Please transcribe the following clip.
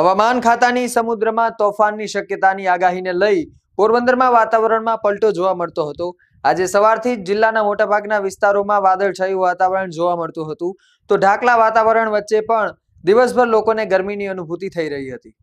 હવામાન ખાતાની સમુદ્રમાં તોફાનની શક્યતાની આગાહીને લઈ પોરબંદરમાં વાતાવરણમાં પલટો જોવા મળતો હતો આજે સવારથી જ જિલ્લાના મોટાભાગના વિસ્તારોમાં વાદળછાયું વાતાવરણ જોવા મળતું હતું તો ઢાકલા વાતાવરણ વચ્ચે પણ દિવસભર લોકોને ગરમીની અનુભૂતિ થઈ રહી હતી